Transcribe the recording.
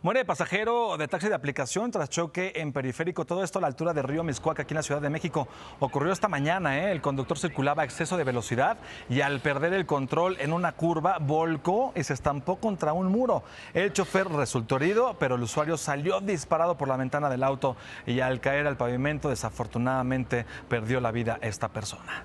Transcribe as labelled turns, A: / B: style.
A: Muere pasajero de taxi de aplicación tras choque en periférico. Todo esto a la altura de Río Miscuac, aquí en la Ciudad de México. Ocurrió esta mañana. ¿eh? El conductor circulaba a exceso de velocidad y al perder el control en una curva, volcó y se estampó contra un muro. El chofer resultó herido, pero el usuario salió disparado por la ventana del auto y al caer al pavimento, desafortunadamente, perdió la vida esta persona.